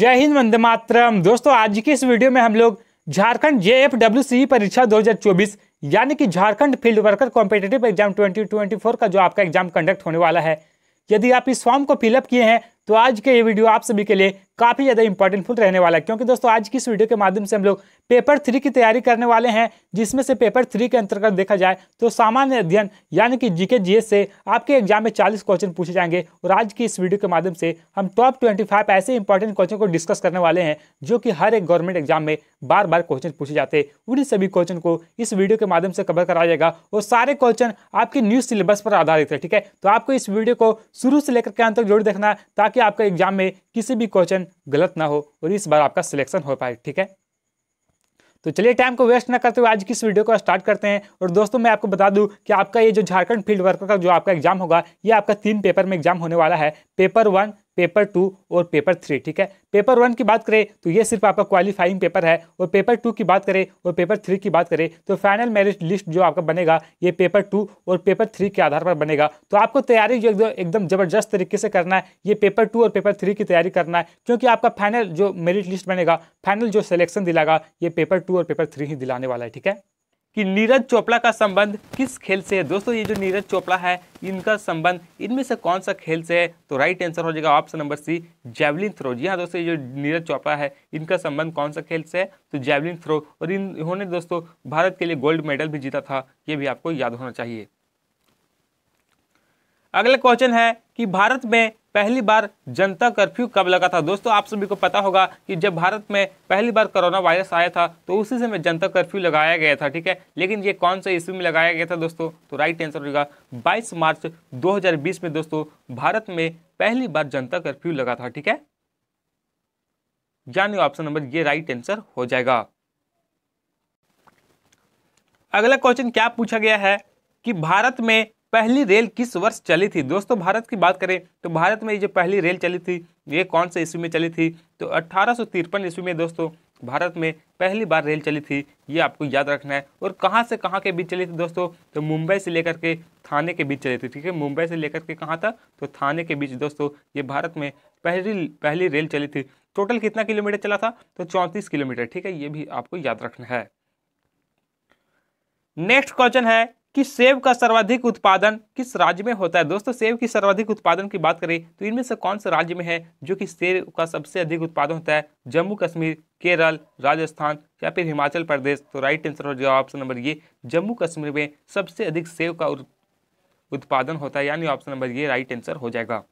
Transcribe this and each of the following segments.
जय हिंद वंदे मातरम दोस्तों आज की इस वीडियो में हम लोग झारखंड जे परीक्षा 2024 यानी कि Jharkhand field worker competitive exam 2024 का जो आपका एग्जाम कंडक्ट होने वाला है यदि आप इस फॉर्म को फिलअप किए हैं तो आज के ये वीडियो आप सभी के लिए काफ़ी ज़्यादा इंपॉर्टेंटफुल रहने वाला है क्योंकि दोस्तों आज की इस वीडियो के माध्यम से हम लोग पेपर थ्री की तैयारी करने वाले हैं जिसमें से पेपर थ्री के अंतर्गत देखा जाए तो सामान्य अध्ययन यानी कि जीके जीएस से आपके एग्जाम में चालीस क्वेश्चन पूछे जाएंगे और आज की इस वीडियो के माध्यम से हम टॉप ट्वेंटी ऐसे इंपॉर्टेंट क्वेश्चन को डिस्कस करने वाले हैं जो कि हर एक गवर्नमेंट एग्जाम में बार बार क्वेश्चन पूछे जाते हैं उन्हीं सभी क्वेश्चन को इस वीडियो के माध्यम से कवर कराया जाएगा और सारे क्वेश्चन आपके न्यूज सिलेबस पर आधारित है ठीक है तो आपको इस वीडियो को शुरू से लेकर के अंत तक जरूर देखना ताकि आपका एग्जाम में किसी भी क्वेश्चन गलत ना हो और इस बार आपका सिलेक्शन हो पाए ठीक है तो चलिए टाइम को वेस्ट ना करते हुए आज की इस वीडियो को स्टार्ट करते हैं और दोस्तों मैं आपको बता दूं कि आपका ये जो झारखंड फील्ड वर्कर का जो आपका एग्जाम होगा ये आपका तीन पेपर में एग्जाम होने वाला है पेपर वन पेपर टू और पेपर थ्री ठीक है पेपर वन की बात करें तो ये सिर्फ आपका क्वालिफाइंग पेपर है और पेपर टू की बात करें और पेपर थ्री की बात करें तो फाइनल मेरिट लिस्ट जो आपका बनेगा ये पेपर टू और पेपर थ्री के आधार पर बनेगा तो आपको तैयारी जो एकदम ज़बरदस्त तरीके से करना है ये पेपर टू और पेपर थ्री की तैयारी करना है क्योंकि आपका फाइनल जो मेरिट लिस्ट बनेगा फाइनल जो सिलेक्शन दिलाएगा ये पेपर टू और पेपर थ्री ही दिलाने वाला है ठीक है कि नीरज चोपड़ा का संबंध किस खेल से है दोस्तों ये जो नीरज चोपड़ा है इनका संबंध इनमें से कौन सा खेल से है तो राइट आंसर हो जाएगा option number C javelin throw जी हाँ दोस्तों ये जो नीरज चोपड़ा है इनका संबंध कौन सा खेल से है तो जैवलिन थ्रो और इन्होंने दोस्तों भारत के लिए गोल्ड मेडल भी जीता था ये भी आपको याद होना चाहिए अगला क्वेश्चन है कि भारत में पहली बार जनता कर्फ्यू कब लगा था दोस्तों आप सभी को पता होगा कि जब भारत में पहली बार कोरोना वायरस आया था तो उसी समय जनता कर्फ्यू लगाया गया था ठीक है लेकिन ये कौन सा ईस्वी में लगाया गया था दोस्तों तो राइट आंसर होगा 22 मार्च 2020 में दोस्तों भारत में पहली बार जनता कर्फ्यू लगा था ठीक है जानिए ऑप्शन नंबर ये राइट आंसर हो जाएगा अगला क्वेश्चन क्या पूछा गया है कि भारत में पहली रेल किस वर्ष चली थी दोस्तों भारत की बात करें तो भारत में ये जो पहली रेल चली थी ये कौन से ईस्वी में चली थी तो अट्ठारह ईस्वी में दोस्तों भारत में पहली बार रेल चली थी ये आपको याद रखना है और कहाँ से कहाँ के बीच चली थी दोस्तों तो मुंबई से लेकर के थाने के बीच चली थी ठीक है मुंबई से लेकर के कहाँ था तो थाने के बीच दोस्तों ये भारत में पहली पहली रेल चली थी टोटल कितना किलोमीटर चला था तो चौंतीस किलोमीटर ठीक है ये भी आपको याद रखना है नेक्स्ट क्वेश्चन है कि सेब का सर्वाधिक उत्पादन किस राज्य में होता है दोस्तों सेब की सर्वाधिक उत्पादन की बात करें तो इनमें से कौन सा राज्य में है जो कि सेब का सबसे अधिक उत्पादन होता है जम्मू कश्मीर केरल राजस्थान या फिर हिमाचल प्रदेश तो राइट आंसर हो जाएगा ऑप्शन नंबर ये जम्मू कश्मीर में सबसे अधिक सेब का उत्पादन होता है यानी ऑप्शन नंबर ये राइट आंसर हो जाएगा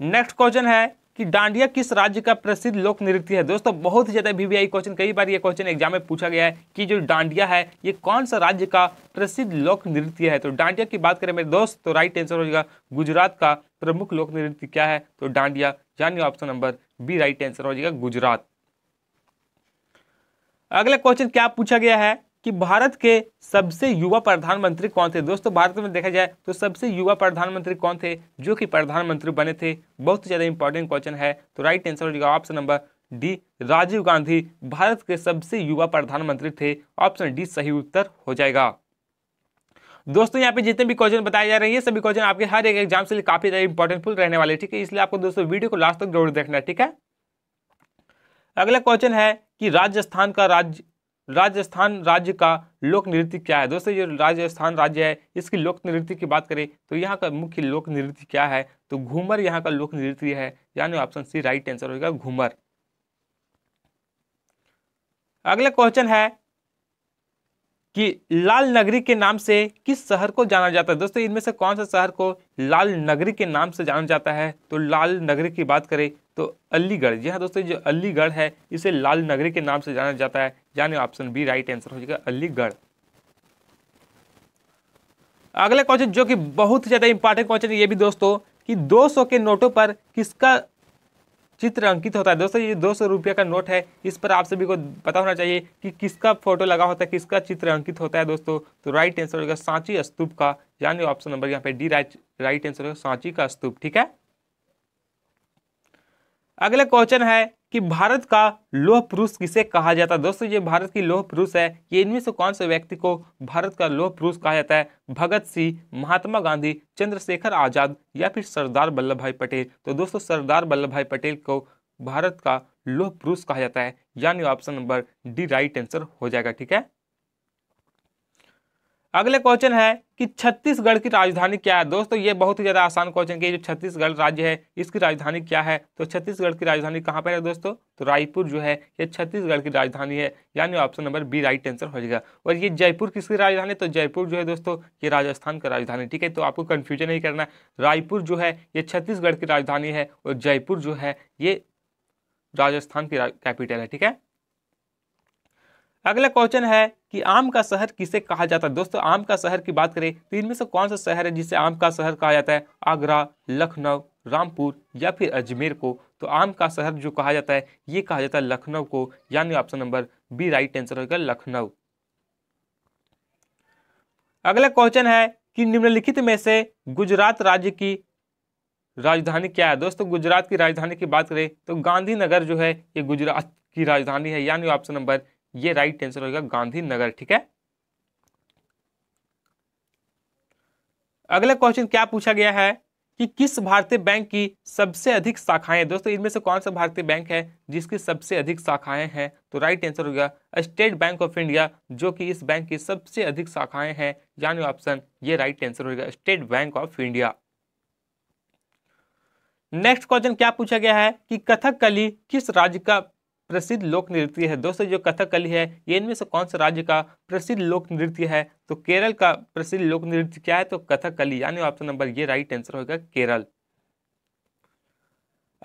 नेक्स्ट क्वेश्चन है कि डांडिया किस राज्य का प्रसिद्ध लोक नृत्य है दोस्तों बहुत ही ज़्यादा वीवीआई क्वेश्चन कई बार ये क्वेश्चन एग्जाम में पूछा गया है कि जो डांडिया है ये कौन सा राज्य का प्रसिद्ध लोक नृत्य है तो डांडिया की बात करें मेरे दोस्त तो राइट आंसर हो जाएगा गुजरात का प्रमुख लोक नृत्य क्या है तो डांडिया जानिए option number B right answer हो जाएगा गुजरात अगला क्वेश्चन क्या पूछा गया है कि भारत के सबसे युवा प्रधानमंत्री कौन थे दोस्तों भारत में देखा जाए तो सबसे युवा प्रधानमंत्री कौन थे जो कि प्रधानमंत्री बने थे बहुत ज़्यादा इंपॉर्टेंट क्वेश्चन है तो राइट आंसर होगा option number D Rajiv Gandhi Bharat के सबसे युवा प्रधानमंत्री थे ऑप्शन डी सही उत्तर हो जाएगा दोस्तों यहाँ पे जितने भी क्वेश्चन बताए जा रहे हैं सभी क्वेश्चन आपके हर एक एग्जाम से लिए काफी ज्यादा इंपॉर्टेंटफुल रहने वाले ठीक है इसलिए आपको दोस्तों वीडियो को लास्ट तक जरूर देखना है ठीक है अगला क्वेश्चन है कि राजस्थान का राज्य राजस्थान राज्य का लोक नृत्य क्या है दोस्तों ये राजस्थान राज्य है इसकी लोक नृत्य की बात करें तो यहाँ का मुख्य लोक नृत्य क्या है तो घूमर यहाँ का लोक नृत्य है यानी ऑप्शन सी राइट आंसर होगा घूमर अगला क्वेश्चन है कि लाल नगरी के नाम से किस शहर को जाना जाता है दोस्तों इनमें से कौन सा शहर को लाल नगरी के नाम से जाना जाता है तो लाल नगरी की बात करें तो अलीगढ़ जी हाँ दोस्तों जो अलीगढ़ है इसे लाल नगरी के नाम से जाना जाता है यानी ऑप्शन बी राइट आंसर हो जाएगा अलीगढ़ अगला क्वेश्चन जो कि बहुत ज़्यादा इंपॉर्टेंट क्वेश्चन है ये भी दोस्तों कि 200 के नोटों पर किसका चित्र अंकित होता है दोस्तों ये दो सौ रुपये का नोट है इस पर आप सभी को पता होना चाहिए कि किसका फोटो लगा होता है किसका चित्र अंकित होता है दोस्तों तो राइट आंसर होगा सांची स्तूप का यानी ऑप्शन नंबर यहाँ पे डी राइट राइट आंसर होगा सांची का स्तूप ठीक है अगला क्वेश्चन है कि भारत का लोह पुरुष किसे कहा जाता है दोस्तों ये भारत की लोह पुरुष है ये इनमें से कौन से व्यक्ति को भारत का लोह पुरुष कहा जाता है भगत सिंह महात्मा गांधी चंद्रशेखर आजाद या फिर सरदार वल्लभ भाई पटेल तो दोस्तों सरदार वल्लभ भाई पटेल को भारत का लोह पुरुष कहा जाता है यानी option number D right answer हो जाएगा ठीक है अगले क्वेश्चन है कि छत्तीसगढ़ की राजधानी क्या है दोस्तों ये बहुत ही ज़्यादा आसान क्वेश्चन की जो छत्तीसगढ़ राज्य है इसकी राजधानी क्या है तो छत्तीसगढ़ की राजधानी कहाँ पर है दोस्तों तो रायपुर जो है ये छत्तीसगढ़ की राजधानी है यानी option number B right answer हो जाएगा और ये जयपुर किसकी राजधानी तो जयपुर जो है दोस्तों ये राजस्थान का राजधानी ठीक है तो आपको कन्फ्यूजन नहीं करना रायपुर जो है ये छत्तीसगढ़ की राजधानी है और जयपुर जो है ये राजस्थान की कैपिटल है ठीक है अगला क्वेश्चन है कि आम का शहर किसे कहा जाता है दोस्तों आम का शहर की बात करें तो इनमें से कौन सा शहर है जिसे आम का शहर कहा जाता है आगरा लखनऊ रामपुर या फिर अजमेर को तो आम का शहर जो कहा जाता है ये कहा जाता है लखनऊ को यानी option number B right answer होगा लखनऊ अगला क्वेश्चन है कि निम्नलिखित में से गुजरात राज्य की राजधानी क्या है दोस्तों गुजरात की राजधानी की बात करें तो गांधीनगर जो है ये गुजरात की राजधानी है यानी ऑप्शन नंबर ये राइट आंसर होगा गांधीनगर ठीक है अगला क्वेश्चन क्या पूछा गया है कि किस भारतीय बैंक की सबसे अधिक शाखाएं दोस्तों इनमें से कौन सा भारतीय बैंक है जिसकी सबसे अधिक शाखाएं हैं तो राइट आंसर होगा स्टेट बैंक ऑफ इंडिया जो कि इस बैंक की सबसे अधिक शाखाएं हैं यानी ऑप्शन ये राइट आंसर होगा State Bank of India next question क्या पूछा गया है कि कथकली किस राज्य का प्रसिद्ध लोक नृत्य है दोस्तों जो कथकली है ये इनमें से कौन सा राज्य का प्रसिद्ध लोक नृत्य है तो केरल का प्रसिद्ध लोक नृत्य क्या है तो कथकली यानी ऑप्शन नंबर ये राइट आंसर होगा केरल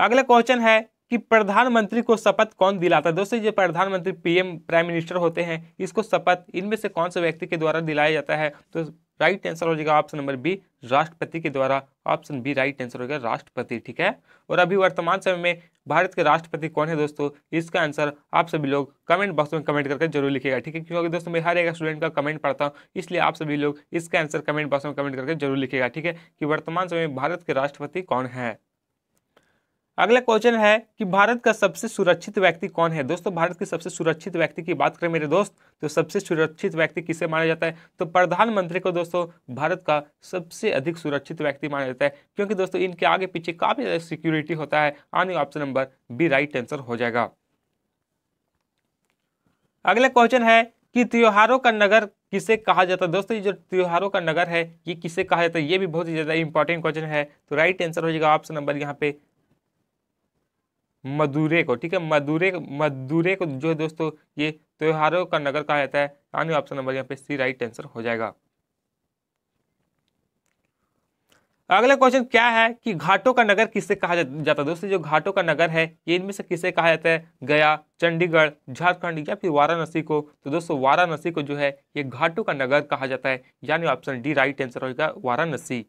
अगला क्वेश्चन है कि प्रधानमंत्री को शपथ कौन दिलाता है दोस्तों जो प्रधानमंत्री पीएम प्राइम मिनिस्टर होते हैं इसको शपथ इनमें से कौन से व्यक्ति के द्वारा दिलाया जाता है तो राइट आंसर हो जाएगा ऑप्शन नंबर बी राष्ट्रपति के द्वारा ऑप्शन बी राइट आंसर हो गया राष्ट्रपति ठीक है और अभी वर्तमान समय में भारत के राष्ट्रपति कौन है दोस्तों इसका आंसर आप सभी लोग कमेंट बॉक्स में कमेंट करके जरूर लिखिएगा ठीक है क्योंकि दोस्तों मैं हर एक स्टूडेंट का कमेंट पढ़ता हूँ इसलिए आप सभी लोग इसका आंसर कमेंट बॉक्स में कमेंट करके जरूर लिखेगा ठीक है कि वर्तमान समय में भारत के राष्ट्रपति कौन है अगला क्वेश्चन है कि भारत का सबसे सुरक्षित व्यक्ति कौन है दोस्तों भारत के सबसे सुरक्षित व्यक्ति की बात करें मेरे दोस्त तो सबसे सुरक्षित व्यक्ति किसे माना जाता है तो प्रधानमंत्री को दोस्तों भारत का सबसे अधिक सुरक्षित व्यक्ति माना जाता है क्योंकि दोस्तों इनके आगे पीछे काफ़ी ज़्यादा सिक्योरिटी होता है आने option number B right answer हो जाएगा अगला क्वेश्चन है कि त्योहारों का नगर किसे कहा जाता है दोस्तों ये जो त्योहारों का नगर है ये किसे कहा जाता है ये भी बहुत ही ज़्यादा इंपॉर्टेंट क्वेश्चन है तो राइट आंसर हो जाएगा ऑप्शन नंबर यहाँ पे मदुरे को ठीक है मदुरे मदुरे को जो है दोस्तों ये त्योहारों का नगर कहा जाता है यानी ऑप्शन नंबर यहाँ पे सी राइट आंसर हो जाएगा अगला क्वेश्चन क्या है कि घाटों का नगर किससे कहा जाता है दोस्तों जो घाटों का नगर है ये इनमें से किससे कहा जाता है गया चंडीगढ़ झारखंड या फिर वाराणसी को तो दोस्तों वाराणसी को जो है ये घाटों का नगर कहा जाता है यानी ऑप्शन डी राइट आंसर होगा वाराणसी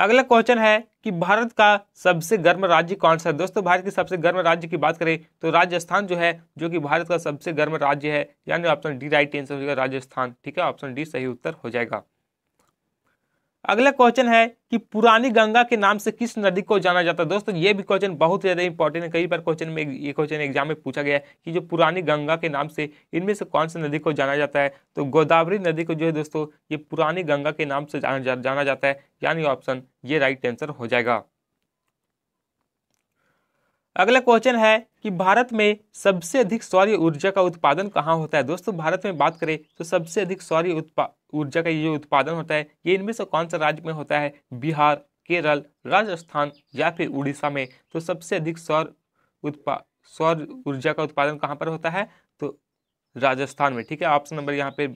अगला क्वेश्चन है कि भारत का सबसे गर्म राज्य कौन सा है दोस्तों भारत के सबसे गर्म राज्य की बात करें तो राजस्थान जो है जो कि भारत का सबसे गर्म राज्य है यानी ऑप्शन डी राइट आंसर हो जाएगा राजस्थान ठीक है ऑप्शन डी सही उत्तर हो जाएगा अगला क्वेश्चन है कि पुरानी गंगा के नाम से किस नदी को जाना जाता है दोस्तों ये भी क्वेश्चन बहुत ज़्यादा इंपॉर्टेंट है कई बार क्वेश्चन में ये क्वेश्चन एग्जाम में पूछा गया है कि जो पुरानी गंगा के नाम से इनमें से कौन सी नदी को जाना जाता है तो गोदावरी नदी को जो है दोस्तों ये पुरानी गंगा के नाम से जाना जाता है यानी ऑप्शन ये राइट आंसर हो जाएगा अगला क्वेश्चन है कि भारत में सबसे अधिक सौर्य ऊर्जा का उत्पादन कहाँ होता है दोस्तों भारत में बात करें तो सबसे अधिक सौर्य ऊर्जा का ये उत्पादन होता है ये इनमें से कौन सा राज्य में होता है बिहार केरल राजस्थान या फिर उड़ीसा में तो सबसे अधिक सौर उत्पा सौर ऊर्जा का उत्पादन कहाँ पर होता है तो राजस्थान में ठीक है ऑप्शन नंबर यहाँ पे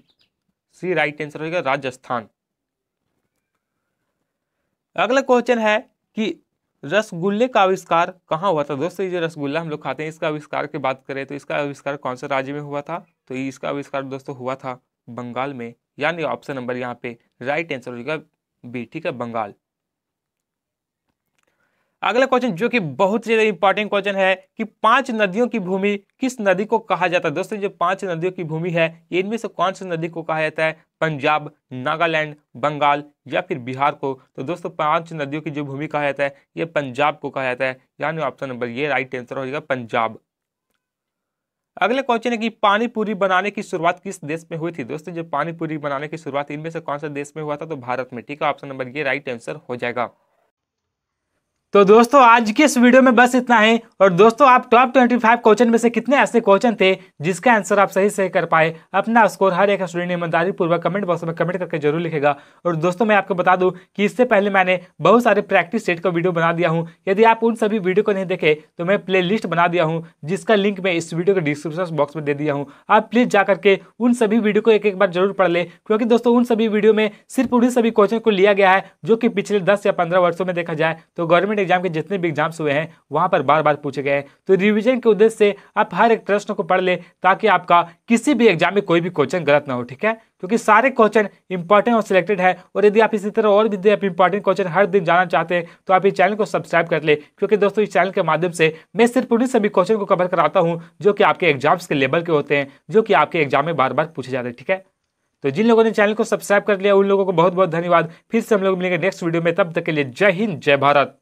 सी राइट आंसर होगा राजस्थान अगला क्वेश्चन है कि रसगुल्ले का आविष्कार कहाँ हुआ था दोस्तों ये जो रसगुल्ला हम लोग खाते हैं इसका आविष्कार की बात करें तो इसका आविष्कार कौन से राज्य में हुआ था तो इसका आविष्कार दोस्तों हुआ था बंगाल में यानी ऑप्शन नंबर यहाँ पे राइट आंसर हो जाएगा बी ठीक है बंगाल अगला क्वेश्चन जो कि बहुत ज्यादा इंपॉर्टेंट क्वेश्चन है कि पांच नदियों की भूमि किस नदी को कहा जाता है दोस्तों जो पांच नदियों की भूमि है इनमें से कौन सी नदी को कहा जाता है पंजाब नागालैंड बंगाल या फिर बिहार को तो दोस्तों पांच नदियों की जो भूमि कहा जाता है ये पंजाब को कहा जाता है यानी ऑप्शन नंबर ये राइट आंसर हो जाएगा पंजाब अगले क्वेश्चन है कि पानी पूरी बनाने की शुरुआत किस देश में हुई थी दोस्तों जो पानी पूरी बनाने की शुरुआत इनमें से कौन सा देश में हुआ था तो भारत में ठीक है ऑप्शन नंबर ये राइट आंसर हो जाएगा तो दोस्तों आज के इस वीडियो में बस इतना ही और दोस्तों आप टॉप ट्वेंटी फाइव क्वेश्चन में से कितने ऐसे क्वेश्चन थे जिसका आंसर आप सही से कर पाए अपना स्कोर हर एक स्टूडेंट ईमानदारी पूर्वक कमेंट बॉक्स में कमेंट करके जरूर लिखेगा और दोस्तों मैं आपको बता दूं कि इससे पहले मैंने बहुत सारे प्रैक्टिस सेट का वीडियो बना दिया हूँ यदि आप उन सभी वीडियो को नहीं देखे तो मैं प्ले लिस्ट बना दिया हूँ जिसका लिंक मैं इस वीडियो के डिस्क्रिप्शन बॉक्स में दे दिया हूँ आप प्लीज जा करके उन सभी वीडियो को एक एक बार जरूर पढ़ लें क्योंकि दोस्तों उन सभी वीडियो में सिर्फ उन्हीं सभी क्वेश्चन को लिया गया है जो कि पिछले दस या पंद्रह वर्षों में देखा जाए तो गवर्नमेंट एग्जाम के जितने भी एग्जाम्स हुए हैं वहां पर बार बार पूछे गए हैं तो रिविजन के उद्देश्य से आप हर एक प्रश्न को पढ़ ले ताकि आपका किसी भी एग्जाम में कोई भी क्वेश्चन गलत ना हो ठीक है क्योंकि सारे क्वेश्चन इंपॉर्टेंट और सिलेक्टेड है और यदि आप इसी तरह और भी इंपॉर्टेंट क्वेश्चन हर दिन जाना चाहते हैं तो आप इस चैनल को सब्सक्राइब कर ले क्योंकि दोस्तों इस चैनल के माध्यम से मैं सिर्फ उन्हीं सभी क्वेश्चन को कवर कराता हूँ जो कि आपके एग्जाम्स के लेवल के होते हैं जो कि आपके एग्जाम में बार बार पूछे जाते हैं ठीक है तो जिन लोगों ने चैनल को सब्सक्राइब कर लिया उन लोगों को बहुत बहुत धन्यवाद फिर से हम लोग मिलेंगे नेक्स्ट वीडियो में तब तक के लिए जय हिंद जय भारत